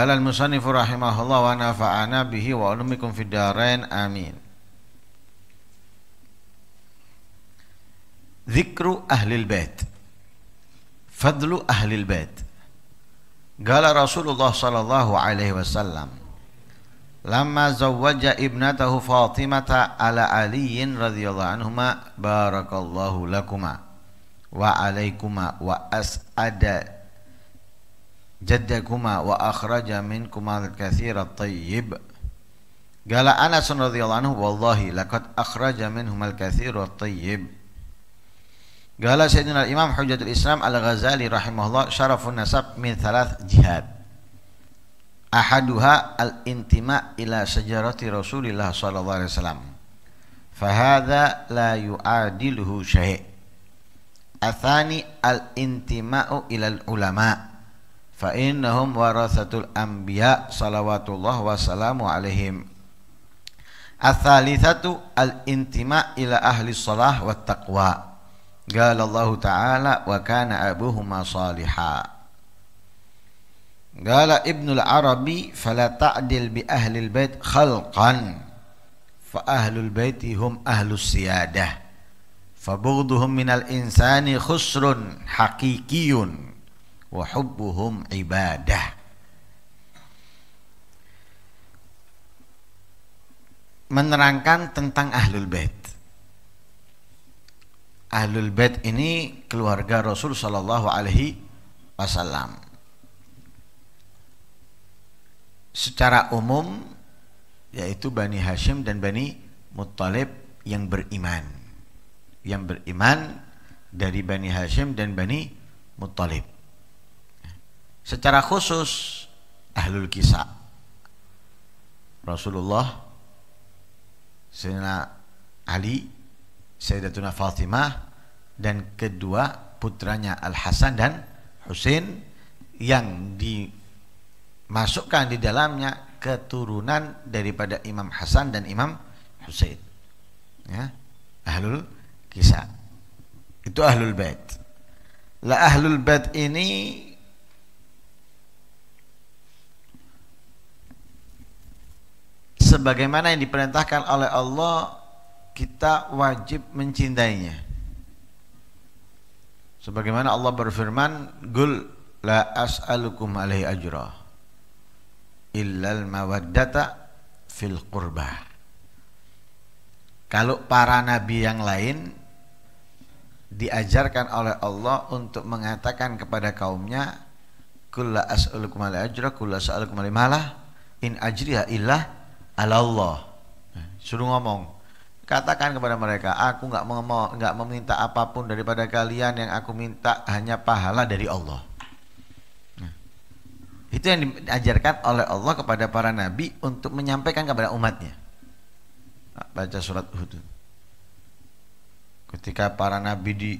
Qala al-musannif rahimahullah wa nafa'ana bihi wa ulumikum fid darain amin. Zikru ahlil bait. Fadlu ahlil bait. Qala Rasulullah sallallahu alaihi wasallam Lama zawwaja ibnatahu Fatimata ala aliyin radhiyallahu anhuma barakallahu lakuma wa alaikuma wa as'ada جدكما وأخرج منكما الكثير الطيب قال أنس رضي الله عنه والله لقد أخرج منهما الكثير الطيب قال سيدنا الإمام حجة الإسلام الغزالي رحمه الله شرف النسب من ثلاث جهات أحدها الانتماء إلى شجرة رسول الله صلى الله عليه وسلم فهذا لا يعادله شيء الثاني الانتماء إلى العلماء fa innahum warasatul anbiya salawatullah wassalamu alaihim Al-thalithatu al-intima ila ahli salah wa taqwa Gala Allah Ta'ala wa kana abuhuma saliha Gala Ibnu al-Arabi fala ta'dil bi ahli al-bait khalqan Fa hum siyadah Fa minal insani khusrun haqiqiyun wa hubbuhum ibadah menerangkan tentang ahlul bait ahlul bait ini keluarga Rasul saw alaihi wasallam secara umum yaitu Bani Hashim dan Bani Muttalib yang beriman yang beriman dari Bani Hashim dan Bani Muttalib secara khusus ahlul kisah Rasulullah Sayyidina Ali Sayyidatuna Fatimah dan kedua putranya Al Hasan dan Husain yang dimasukkan di dalamnya keturunan daripada Imam Hasan dan Imam Husain ya ahlul kisah itu ahlul bait lah ahlul bait ini sebagaimana yang diperintahkan oleh Allah kita wajib mencintainya sebagaimana Allah berfirman gul la as'alukum alaihi ajra illal mawaddata fil qurba kalau para nabi yang lain diajarkan oleh Allah untuk mengatakan kepada kaumnya la as'alukum alaihi ajra la as'alukum alaihi malah in ajriha illah Allah. Suruh ngomong. Katakan kepada mereka, aku nggak mau nggak meminta apapun daripada kalian yang aku minta hanya pahala dari Allah. itu yang diajarkan oleh Allah kepada para nabi untuk menyampaikan kepada umatnya. Baca surat Hud. Ketika para nabi di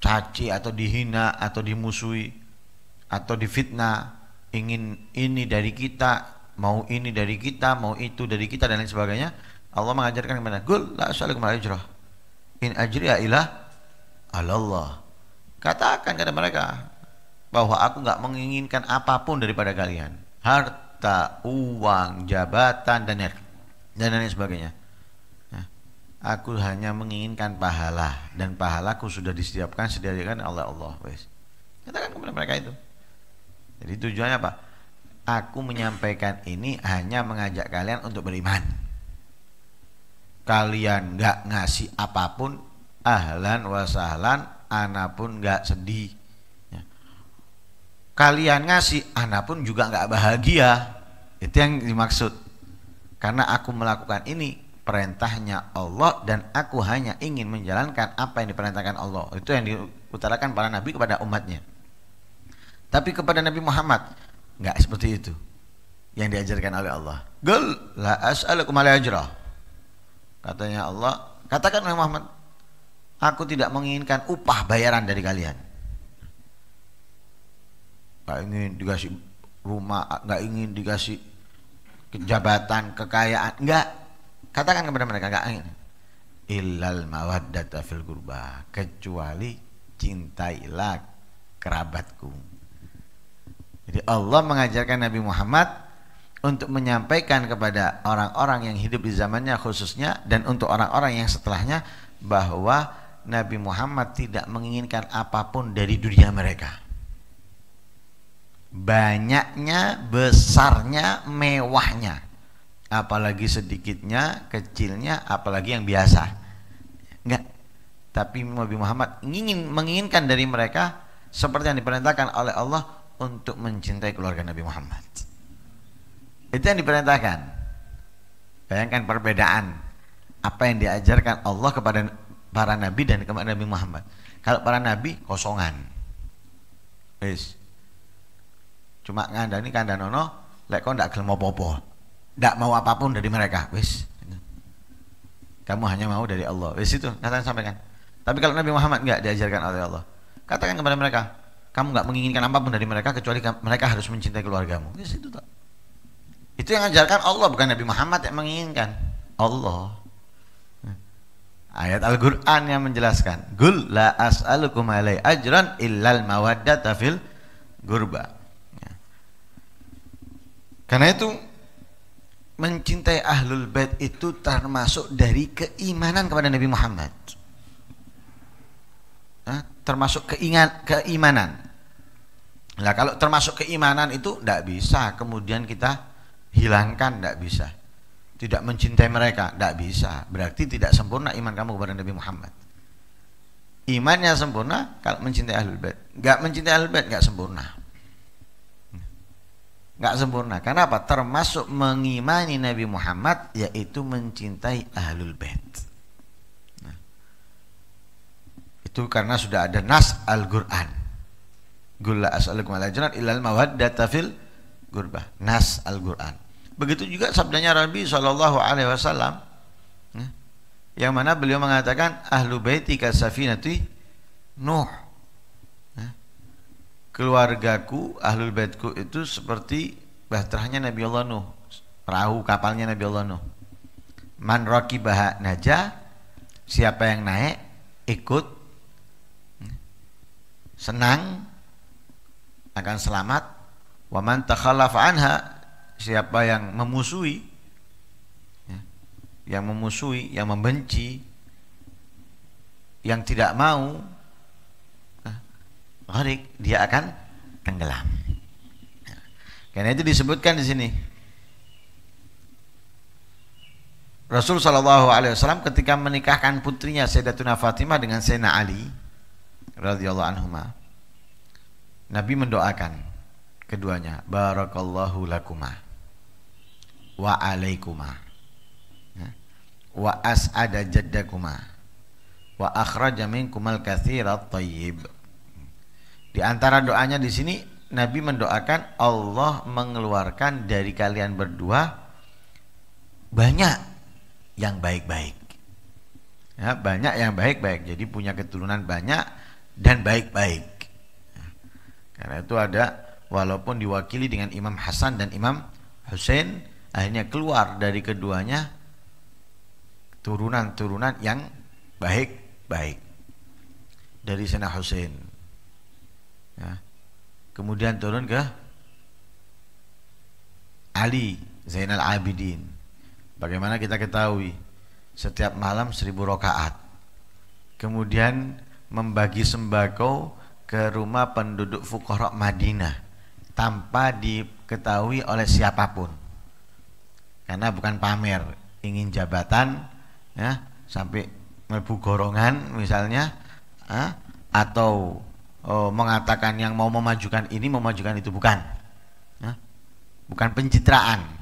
caci atau dihina atau dimusuhi atau difitnah ingin ini dari kita, mau ini dari kita, mau itu dari kita dan lain sebagainya, Allah mengajarkan kepada Gul la asalakum ajrah. In ajri ya ilah Allah. Katakan kepada mereka bahwa aku nggak menginginkan apapun daripada kalian. Harta, uang, jabatan dan dan lain sebagainya. Ya. aku hanya menginginkan pahala dan pahalaku sudah disediakan sediakan oleh Allah. Wes. Katakan kepada mereka itu. Jadi tujuannya apa? Aku menyampaikan ini hanya mengajak kalian untuk beriman. Kalian nggak ngasih apapun, ahlan wasahlan, ana pun nggak sedih. Ya. Kalian ngasih, ana pun juga nggak bahagia. Itu yang dimaksud. Karena aku melakukan ini perintahnya Allah dan aku hanya ingin menjalankan apa yang diperintahkan Allah. Itu yang diutarakan para nabi kepada umatnya. Tapi kepada Nabi Muhammad nggak seperti itu yang diajarkan oleh Allah. Gel la as'alukum ala Katanya Allah, katakan oleh Muhammad, aku tidak menginginkan upah bayaran dari kalian. Nggak ingin dikasih rumah, nggak ingin dikasih jabatan, kekayaan, enggak. Katakan kepada mereka, enggak ingin. Illal mawaddata fil kurba, kecuali cintailah kerabatku jadi Allah mengajarkan Nabi Muhammad untuk menyampaikan kepada orang-orang yang hidup di zamannya khususnya dan untuk orang-orang yang setelahnya bahwa Nabi Muhammad tidak menginginkan apapun dari dunia mereka. Banyaknya, besarnya, mewahnya, apalagi sedikitnya, kecilnya, apalagi yang biasa. Enggak. Tapi Nabi Muhammad ingin menginginkan dari mereka seperti yang diperintahkan oleh Allah untuk mencintai keluarga Nabi Muhammad. Itu yang diperintahkan. Bayangkan perbedaan apa yang diajarkan Allah kepada para nabi dan kepada Nabi Muhammad. Kalau para nabi kosongan. Wis. Cuma ngandani kandanono lek kau ndak gelem apa-apa. Ndak mau apapun dari mereka. Wis. Kamu hanya mau dari Allah. Wis itu, Nathan sampaikan. Tapi kalau Nabi Muhammad nggak diajarkan oleh Allah. Katakan kepada mereka, kamu nggak menginginkan apapun dari mereka kecuali mereka harus mencintai keluargamu. Yes, ya, itu Itu yang ajarkan Allah bukan Nabi Muhammad yang menginginkan. Allah. Hmm. Ayat Al-Qur'an yang menjelaskan, Gul la as'alukum alai ajran illal mawadda fil gurba." Ya. Karena itu mencintai ahlul bait itu termasuk dari keimanan kepada Nabi Muhammad termasuk keingat keimanan. Nah kalau termasuk keimanan itu tidak bisa kemudian kita hilangkan tidak bisa. Tidak mencintai mereka tidak bisa. Berarti tidak sempurna iman kamu kepada Nabi Muhammad. Imannya sempurna kalau mencintai ahlul bait. Enggak mencintai ahlul bait enggak sempurna. Enggak sempurna. Karena apa? Termasuk mengimani Nabi Muhammad yaitu mencintai ahlul bait. Itu karena sudah ada nas Al-Qur'an. gula as'alukum ala ilal mawaddata fil gurbah. Nas Al-Qur'an. Begitu juga sabdanya Nabi sallallahu alaihi wasallam ya, yang mana beliau mengatakan ahlu baiti safinati Nuh. Ya. Keluargaku, ahlul baitku itu seperti bahtrahnya Nabi Allah Nuh, perahu kapalnya Nabi Allah Nuh. Man raqibaha najah, siapa yang naik ikut senang akan selamat waman takhalaf anha siapa yang memusuhi ya, yang memusuhi yang membenci yang tidak mau ya, gharik dia akan tenggelam ya. karena itu disebutkan di sini Rasul Shallallahu Alaihi Wasallam ketika menikahkan putrinya Sayyidatuna Fatimah dengan Sayyidina Ali radhiyallahu anhuma. Nabi mendoakan keduanya, barakallahu lakuma wa alaikuma ya. wa as'ada jaddakuma wa akhraja minkumal katsirat thayyib. Di antara doanya di sini Nabi mendoakan Allah mengeluarkan dari kalian berdua banyak yang baik-baik. Ya, banyak yang baik-baik. Jadi punya keturunan banyak dan baik-baik. Karena itu ada walaupun diwakili dengan Imam Hasan dan Imam Hussein akhirnya keluar dari keduanya turunan-turunan yang baik-baik dari Sena Hussein ya. kemudian turun ke Ali Zainal Abidin bagaimana kita ketahui setiap malam seribu rokaat kemudian membagi sembako ke rumah penduduk fukorok Madinah tanpa diketahui oleh siapapun karena bukan pamer ingin jabatan ya sampai melebu gorongan misalnya ya, atau oh, mengatakan yang mau memajukan ini memajukan itu bukan ya, bukan pencitraan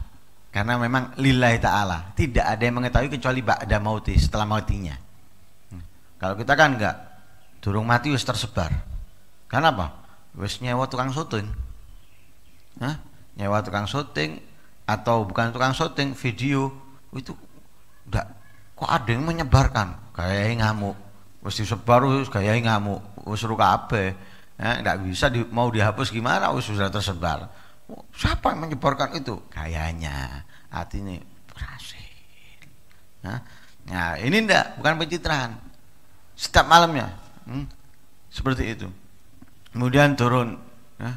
karena memang lillahi ta'ala tidak ada yang mengetahui kecuali ba'da mauti setelah mautinya hmm. kalau kita kan enggak durung mati wis tersebar karena apa wis nyewa tukang syuting Hah? nyewa tukang syuting atau bukan tukang syuting video itu enggak kok ada yang menyebarkan kayak ngamuk wis disebar wis kayak ngamuk wis ruka kabeh ya, enggak bisa di, mau dihapus gimana wis sudah tersebar siapa yang menyebarkan itu kayaknya ini berhasil nah, nah ini enggak bukan pencitraan setiap malamnya Hmm? Seperti itu. Kemudian turun ya.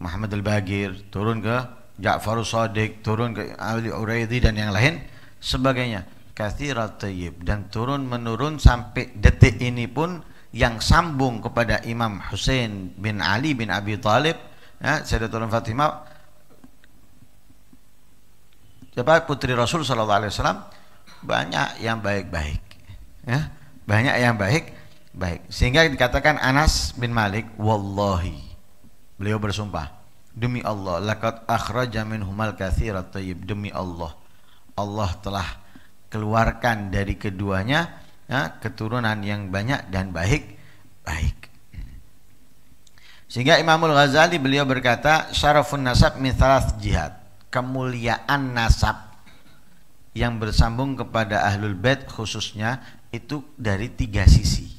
Muhammad Al-Bagir, turun ke Ja'far Sadiq, turun ke Ali Uraidi dan yang lain sebagainya. Kathirat Tayyib dan turun menurun sampai detik ini pun yang sambung kepada Imam Hussein bin Ali bin Abi Talib ya, turun Fatimah siapa putri Rasul sallallahu alaihi wasallam banyak yang baik-baik ya banyak yang baik Baik, sehingga dikatakan Anas bin Malik, wallahi beliau bersumpah, demi Allah, laqad akhraja minhumal katsirat thayyib, demi Allah. Allah telah keluarkan dari keduanya ya, keturunan yang banyak dan baik baik. Sehingga Imamul Ghazali beliau berkata, syarafun nasab min thalath jihad. Kemuliaan nasab yang bersambung kepada ahlul bait khususnya itu dari tiga sisi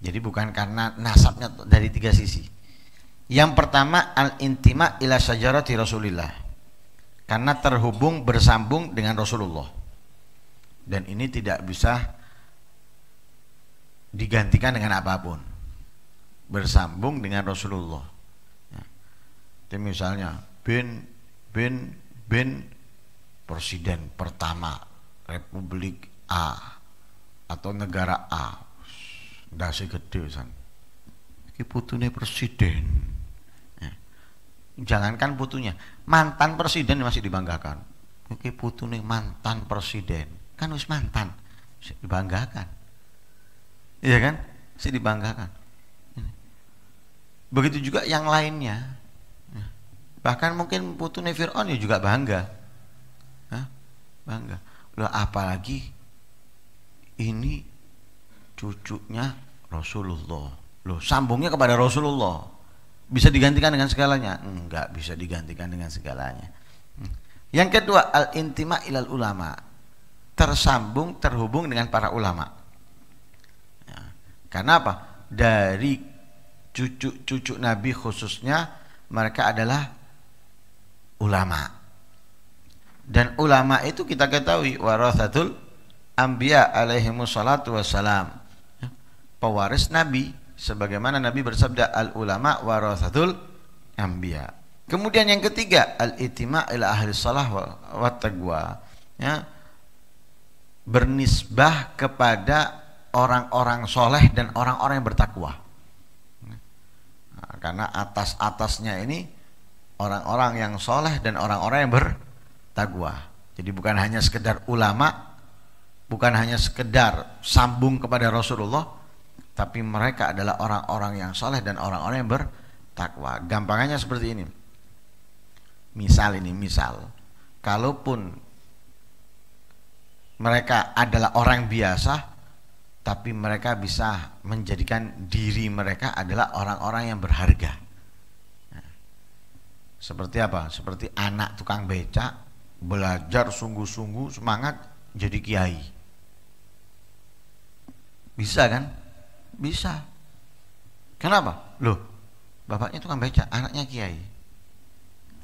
jadi bukan karena nasabnya dari tiga sisi. Yang pertama al-intima ila syajarati Rasulillah. Karena terhubung bersambung dengan Rasulullah. Dan ini tidak bisa digantikan dengan apapun. Bersambung dengan Rasulullah. Ya. Jadi misalnya bin bin bin presiden pertama Republik A atau negara A dasi gede san iki putune presiden ya. jangankan putunya mantan presiden masih dibanggakan iki putune mantan presiden kan harus mantan masih dibanggakan iya kan masih dibanggakan begitu juga yang lainnya ya. bahkan mungkin putune Fir'aun ya juga bangga Hah? bangga loh apalagi ini cucunya Rasulullah. Loh, sambungnya kepada Rasulullah. Bisa digantikan dengan segalanya? Enggak bisa digantikan dengan segalanya. Hmm. Yang kedua, al-intima ilal ulama. Tersambung, terhubung dengan para ulama. Ya. Karena apa? Dari cucu-cucu Nabi khususnya mereka adalah ulama. Dan ulama itu kita ketahui warathatul anbiya alaihimu salatu wassalam pewaris Nabi sebagaimana Nabi bersabda al ulama warasatul ambia. Kemudian yang ketiga al itima ila ahli salah wa Ya. Bernisbah kepada orang-orang soleh dan orang-orang yang bertakwa. Ya. Nah, karena atas-atasnya ini orang-orang yang soleh dan orang-orang yang bertakwa. Jadi bukan hanya sekedar ulama, bukan hanya sekedar sambung kepada Rasulullah, tapi mereka adalah orang-orang yang soleh dan orang-orang yang bertakwa. Gampangannya seperti ini. Misal ini, misal, kalaupun mereka adalah orang biasa, tapi mereka bisa menjadikan diri mereka adalah orang-orang yang berharga. Nah, seperti apa? Seperti anak tukang becak belajar sungguh-sungguh semangat jadi kiai. Bisa kan? Bisa. Kenapa? Loh, bapaknya tuh kan baca anaknya kiai.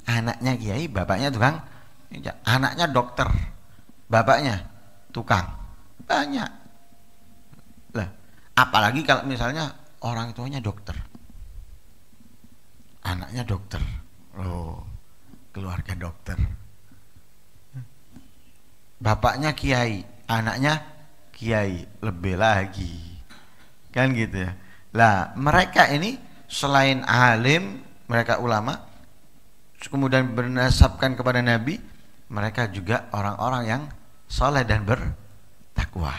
Anaknya kiai, bapaknya tukang beca. Anaknya dokter, bapaknya tukang. Banyak. Lah, apalagi kalau misalnya orang tuanya dokter. Anaknya dokter. Loh, keluarga dokter. Bapaknya kiai, anaknya kiai, lebih lagi kan gitu ya lah mereka ini selain alim mereka ulama kemudian bernasabkan kepada Nabi mereka juga orang-orang yang soleh dan bertakwa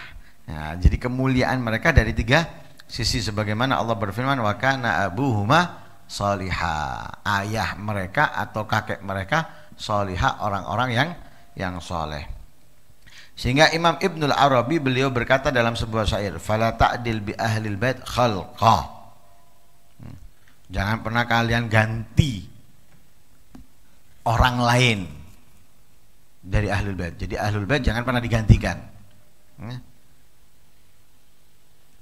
nah, jadi kemuliaan mereka dari tiga sisi sebagaimana Allah berfirman wa kana abuhuma soliha ayah mereka atau kakek mereka soliha orang-orang yang yang soleh sehingga Imam Ibnul Arabi beliau berkata dalam sebuah syair, "Fala ta'dil bi ahlil bait khalqa." Hmm. Jangan pernah kalian ganti orang lain dari ahlul bait. Jadi ahlul bait jangan pernah digantikan. Hmm.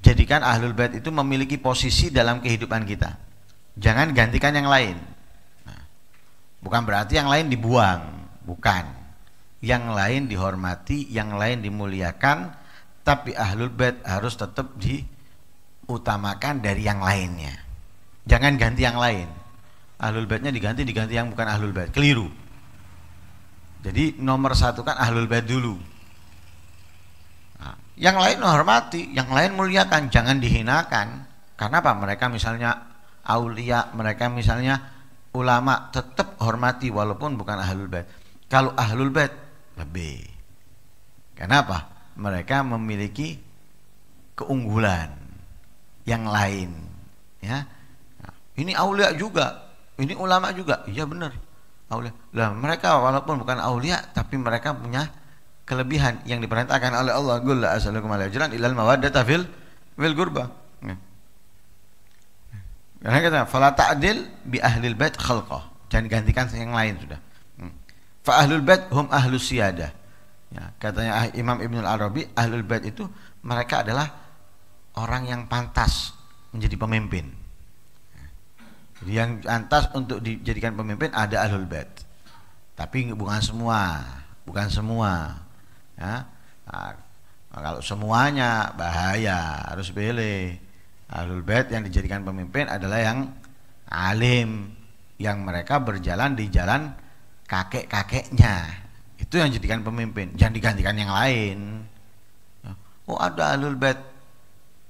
Jadikan ahlul bait itu memiliki posisi dalam kehidupan kita. Jangan gantikan yang lain. Nah, bukan berarti yang lain dibuang, bukan yang lain dihormati, yang lain dimuliakan, tapi ahlul bait harus tetap diutamakan dari yang lainnya. Jangan ganti yang lain. Ahlul baitnya diganti diganti yang bukan ahlul bait. Keliru. Jadi nomor satu kan ahlul bait dulu. Nah, yang lain menghormati, yang lain muliakan, jangan dihinakan. Karena apa? Mereka misalnya aulia, mereka misalnya ulama tetap hormati walaupun bukan ahlul bait. Kalau ahlul bait lebih. Kenapa? Mereka memiliki keunggulan yang lain, ya. ini aulia juga, ini ulama juga. Iya benar. Aulia. Lah mereka walaupun bukan aulia tapi mereka punya kelebihan yang diperintahkan oleh Allah Gula la as'alukum alaihi ilal mawaddata fil fil ya. karena kita fala ta'dil bi ahlil bait khalqah jangan gantikan yang lain sudah Fa ahlul bait hum ahlus siyadah. Ya, katanya ah, Imam Ibnu Arabi, ahlul bait itu mereka adalah orang yang pantas menjadi pemimpin. Jadi yang pantas untuk dijadikan pemimpin ada ahlul bait. Tapi bukan semua, bukan semua. Ya. Nah, kalau semuanya bahaya, harus pilih. Ahlul bait yang dijadikan pemimpin adalah yang alim yang mereka berjalan di jalan kakek-kakeknya itu yang jadikan pemimpin jangan digantikan yang lain oh ada alul bed,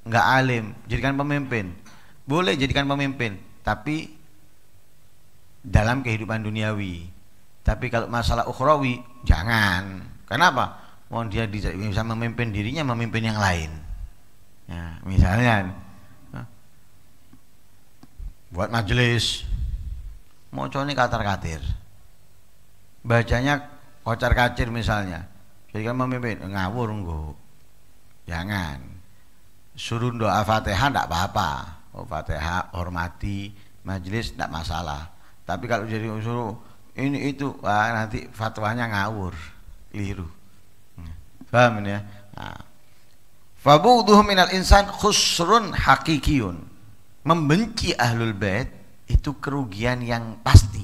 nggak alim jadikan pemimpin boleh jadikan pemimpin tapi dalam kehidupan duniawi tapi kalau masalah ukhrawi jangan kenapa mau dia bisa memimpin dirinya memimpin yang lain ya, misalnya ya. buat majelis mau coni katar katir bacanya kocar kacir misalnya jadi kan memimpin ngawur nggo jangan suruh doa fatihah tidak apa-apa oh, fatihah hormati majelis tidak masalah tapi kalau jadi suruh ini itu wah, nanti fatwanya ngawur liru, hmm. paham ya nah. Fabuduh minal insan khusrun hakikiun membenci ahlul bait itu kerugian yang pasti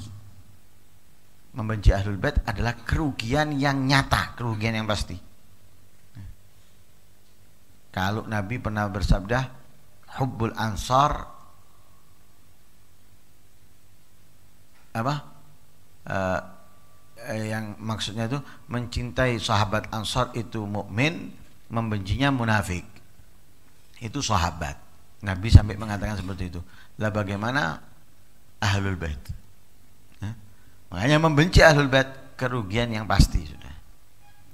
membenci ahlul bait adalah kerugian yang nyata, kerugian yang pasti. Kalau Nabi pernah bersabda, hubbul ansar apa? Uh, yang maksudnya itu mencintai sahabat ansar itu mukmin, membencinya munafik. Itu sahabat. Nabi sampai mengatakan seperti itu. Lah bagaimana ahlul bait? Makanya membenci ahlul bait kerugian yang pasti sudah.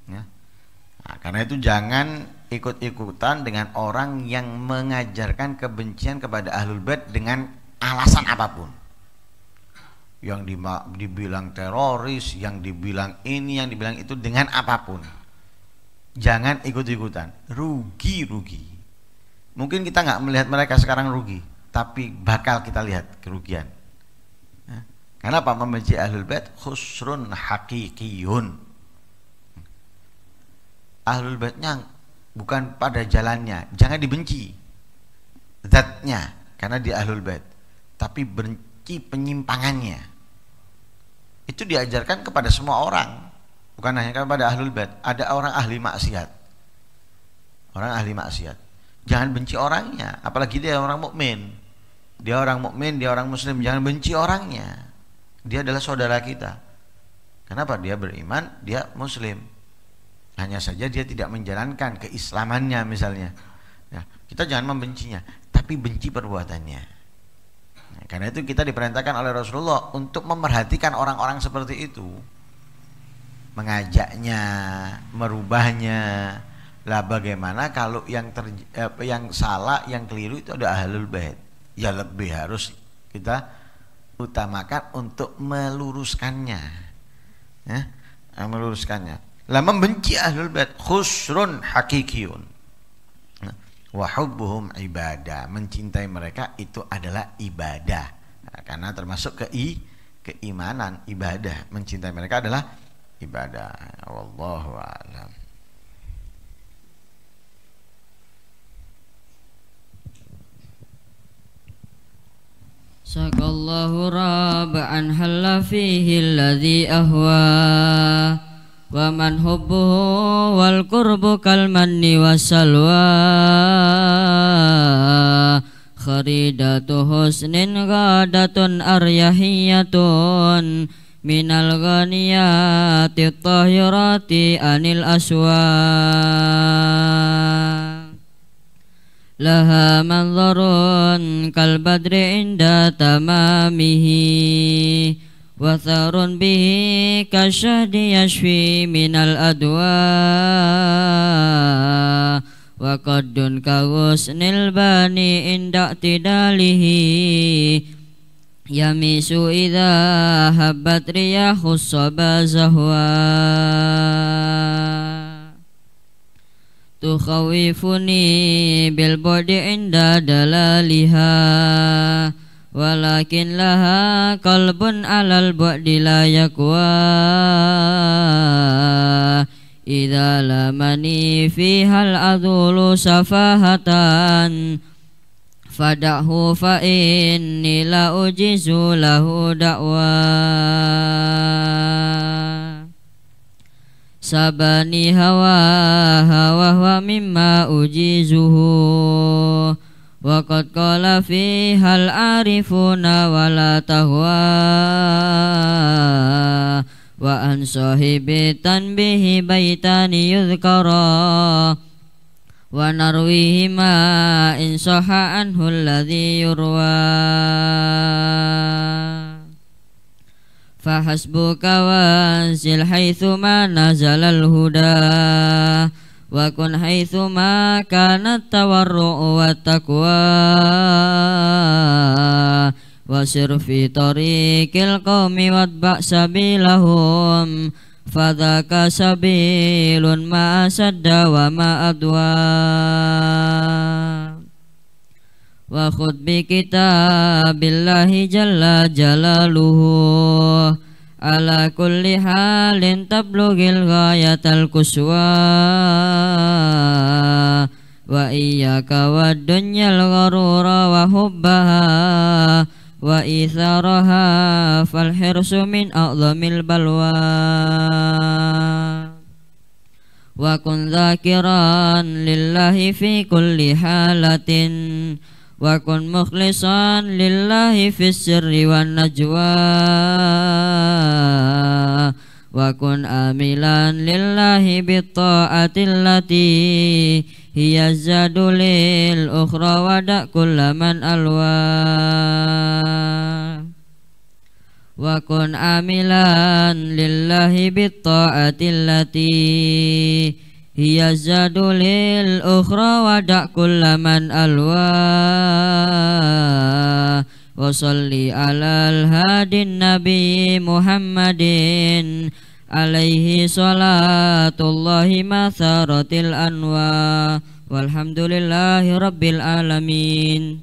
Ya. Nah, karena itu jangan ikut-ikutan dengan orang yang mengajarkan kebencian kepada ahlul bait dengan alasan apapun. Yang dibilang teroris, yang dibilang ini, yang dibilang itu dengan apapun. Jangan ikut-ikutan. Rugi, rugi. Mungkin kita nggak melihat mereka sekarang rugi, tapi bakal kita lihat kerugian Kenapa membenci ahlul bait? Khusrun hakikiyun. Ahlul baitnya bukan pada jalannya, jangan dibenci. Zatnya, karena di ahlul bait. Tapi benci penyimpangannya. Itu diajarkan kepada semua orang, bukan hanya kepada ahlul bait. Ada orang ahli maksiat. Orang ahli maksiat. Jangan benci orangnya, apalagi dia orang mukmin. Dia orang mukmin, dia orang muslim, jangan benci orangnya dia adalah saudara kita. Kenapa dia beriman? Dia muslim. Hanya saja dia tidak menjalankan keislamannya misalnya. Nah, kita jangan membencinya, tapi benci perbuatannya. Nah, karena itu kita diperintahkan oleh Rasulullah untuk memerhatikan orang-orang seperti itu, mengajaknya, merubahnya. Lah bagaimana kalau yang ter, eh, yang salah, yang keliru itu ada ahlul bait? Ya lebih harus kita utamakan untuk meluruskannya ya, eh, meluruskannya lah membenci ahlul bait khusrun hakikiun ya, wahubuhum ibadah mencintai mereka itu adalah ibadah nah, karena termasuk ke i keimanan ibadah mencintai mereka adalah ibadah wallahu a'lam Bismillahirrahmanirrahim. Sagallahu rabb fihi alladhi ahwa wa man hubbuhu wal qurbu wasalwa kharidatu husnin ghadatun aryahiyatun minal ghaniyati tahyurati anil aswa لها منظر كالبدر عند تمامه وثار به كالشهد يشفي من الأدواء وقد كغصن الباني عند اعتداله يميس إذا هبت رياح الصبا زهوان tukhawifuni bil bodi inda dalaliha walakin laha kalbun alal bodi la yakwa idza lamani fiha al adulu safahatan fadahu fa inni la ujizu lahu da'wa سبني هواها وهو مما أجيزه وقد قال فيها العارفون ولا تهوى وأن صاحب التنبيه بيتان يذكرا ونرويهما إن صح عنه الذي يروى fahasbuka wansil haitsu ma nazalal huda wa kun haitsu ma kanat tawarru'u wat taqwa wasir fi tariqil qaumi wat ba sabilahum fadaka sabilun ma sadda wa ma adwa wa khud bi kitabillahi jalla jalaluhu ala kulli halin tablughil ghayatal kuswa wa iyyaka wad dunyal gharura wa hubbaha wa itharaha fal hirsu min a'zamil balwa wa kun zakiran lillahi fi kulli halatin wa kun mukhlishan lillahi fis sirri wan najwa wa kun amilan lillahi bi ta'ati allati hiya zadulil ukhra wa da kullaman alwa wa kun amilan lillahi bi ta'ati allati Hiya zadulil ukhra wa da' kullaman alwa Wa salli ala al-hadin nabi Muhammadin Alayhi salatullahi matharatil anwa Walhamdulillahi rabbil alamin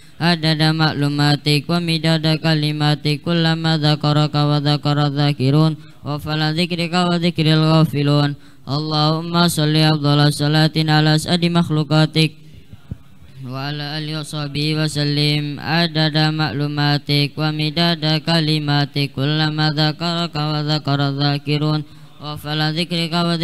adada maklumatik wa midada kalimatik kullama dzakaraka wa dzakara dzakirun wa fala wa ghafilun Allahumma shalli afdhala salatin ala asadi makhlukatik. wa ala alihi washabi wa sallim adada maklumatik wa midada kalimatik kullama dzakaraka wa dzakara dzakirun wa wa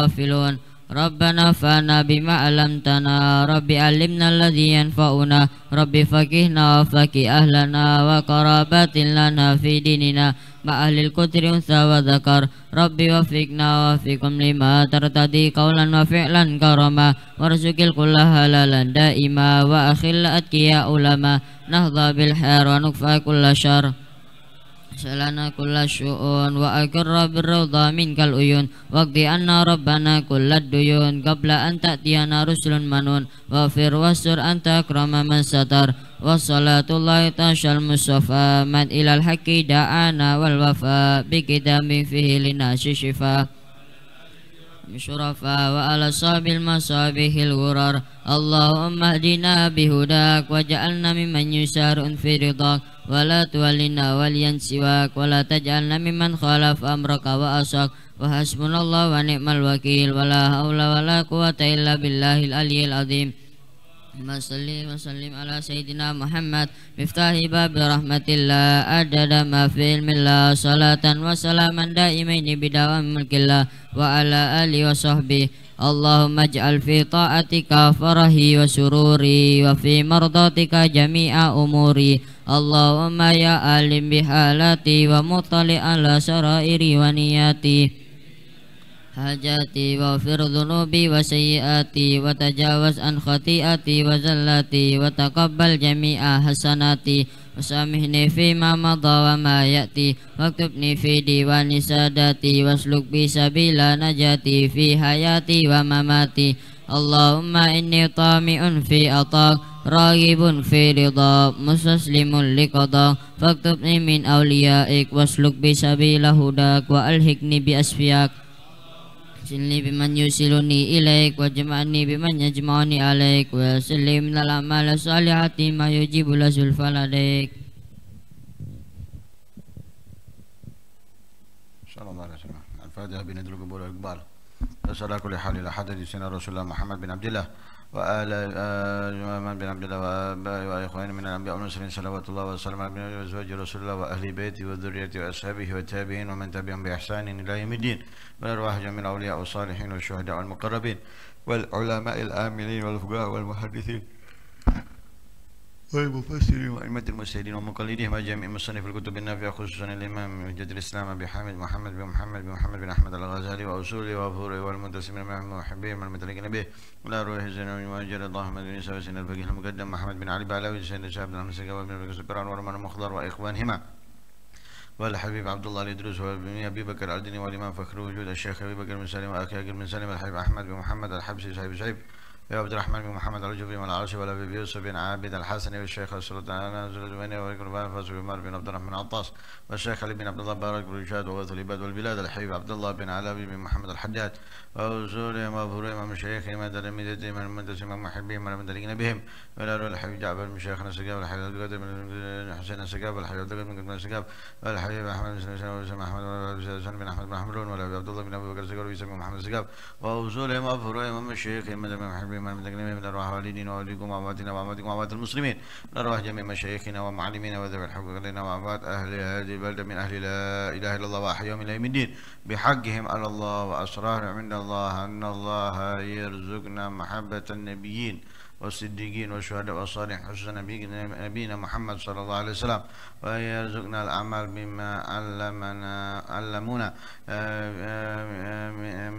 ghafilun ربنا فانا بما علمتنا ربي علمنا الذي ينفعنا ربي فقهنا وفقه أهلنا وقرابات لنا في ديننا مع أهل الكتر أنثى وذكر ربي وفقنا وفقكم لما ترتدي قولا وفعلا كرما وارزق الكل هلالا دائما وأخل أتقياء لما نهضى بالحير ونكفى كل شر Selana kulla syu'un Wa agarra min kal uyun Wakti anna rabbana kulla duyun manun Wa fir wasur an Wa salatullahi ta'shal musofa Man ilal haqi da'ana wal wafa fihi lina syifa. شرفاء وعلى صاب المصابيح الغرر اللهم اهدنا بهداك واجعلنا ممن يسار في رضاك ولا تولنا وليا سواك ولا تجعلنا ممن خالف أمرك وأصاك وحسبنا الله ونعم الوكيل ولا حول ولا قوة إلا بالله العلي العظيم Allahumma salli ala sayyidina Muhammad miftahi bab rahmatillah adada salatan wa salaman daimaini bidawam mulkillah ali wa Allahumma ij'al fi farahi wa sururi wa fi mardatika jami'a umuri Allahumma ya alim bihalati wa mutali ala sarairi wa niyati hajati wa firdunubi wa sayyati wa tajawaz an khati'ati wa zallati wa taqabbal jami'a hasanati wa samihni fi ma madha wa ma ya'ti wa kubni fi diwani sadati wa sluk bi sabila najati fi hayati wa mamati Allahumma inni tami'un fi atak Ragibun fi ridha Musaslimun liqadha Faktubni min awliya'ik Wasluk bi sabila hudak Wa alhikni bi asfiyak silni biman yusiluni ilaik wajma'ni biman yajma'uni alaik wa silni minal amal salihati ma yujibu lasul faladaik sallallahu alaihi al-fatiha bin idrul qabul al-iqbal asalaku warahmatullahi wabarakatuh. hadith sina rasulullah muhammad bin abdillah وآل محمد بن عبد الله وآبائه وإخوانه من الأنبياء والمرسلين صلوات الله وسلم على النبي وأزواج رسول الله وأهل بيته وذريته وأصحابه والتابعين ومن تبعهم بإحسان إلى يوم الدين وأرواح جميع الأولياء والصالحين والشهداء والمقربين والعلماء الآمنين والفقهاء والمحدثين والمفسرين وأئمة المرسلين ومقلديهم أجمعين مصنف الكتب النافعة خصوصا الإمام مجد الإسلام أبي حامد محمد بن محمد بن محمد بن أحمد الغزالي وأصوله وفوره والمتسمين من المحبين والمتلقين به ولا روح الزين وأجل اللهم بن يسوع سين الفقيه المقدم محمد بن علي بعلاوي سيدنا الشاب بن حمد بن سكران ورمان المخضر وإخوانهما والحبيب عبد الله الإدريس ابي بكر العدني والإمام فخر وجود الشيخ أبي بكر بن سليم وأخي بن سليم الحبيب أحمد بن محمد الحبسي صاحب شعيب يا عبد الرحمن بن محمد الجوفي ولا والابي يوسف بن عابد الحسني والشيخ اسر الدعانة الزلزواني والقربان فاز بمر بن عبد الرحمن عطاس والشيخ علي بن عبد الله بارك بالرشاد وغوث العباد والبلاد الحبيب عبد الله بن علوي بن محمد الحداد وزوري ما ما مشايخ الحجاج وزورهم من ومشايخهم وتلاميذهم ومدرسهم من ومدركين بهم ولا والأرواح الحبيب جعفر من شيخنا السقاف الحبيب عبد القادر بن حسين السقاف الحبيب عبد القادر بن السقاف الحبيب احمد بن سلمى احمد والحسن بن احمد بن حمرون ولا عبد الله بن ابي بكر السقاف ويوسف بن محمد السقاف ما وفروهم ومشايخهم وتلاميذهم بما ملكنا من الأرواح والدين وأوليكم وأمواتنا وأمواتكم وأموات المسلمين الأرواح جميع مشايخنا ومعلمينا وذوي الحق لنا وأموات أهل هذه البلدة من أهل لا إله إلا الله وأحياهم إلى يوم الدين بحقهم على الله وأسرار عند الله أن الله يرزقنا محبة النبيين والصديقين والشهداء والصالحين حسن نبينا محمد صلى الله عليه وسلم ويرزقنا الأعمال بما علمنا علمونا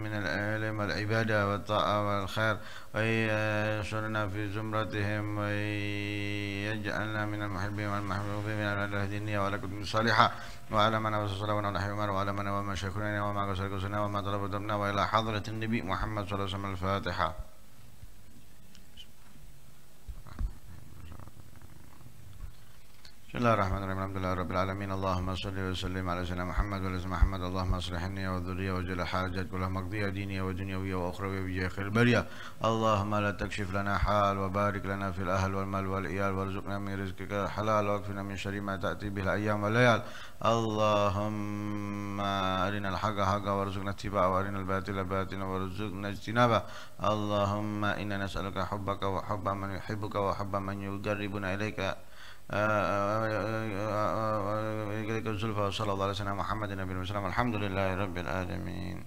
من العلم والعبادة والطاعة والخير ويسرنا في زمرتهم ويجعلنا من المحبين والمحبوبين من الهدينية وعلى كتب صالحة وعلى من الله عليه وسلم وعلى من وما شكرنا وما قصر قصرنا وما طلب وإلى حضرة النبي محمد صلى الله عليه وسلم الفاتحة بسم الله الرحمن الرحيم الحمد لله رب العالمين اللهم صل وسلم على سيدنا محمد وعلى سيدنا محمد اللهم اصلح النية والذرية واجعل حاجات كلها مقضية دينية ودنيوية وأخروية بجاه خير البرية اللهم لا تكشف لنا حال وبارك لنا في الأهل والمال والإيال وارزقنا من رزقك الحلال واكفنا من شر ما تأتي به الأيام والليال اللهم أرنا الحق حقا وارزقنا اتباعه وأرنا الباطل باطلا وارزقنا اجتنابه اللهم إنا نسألك حبك وحب من يحبك وحب من يقربنا إليك ااا صلى الله ااا ااا محمد ااا وسلم الحمد لله رب العالمين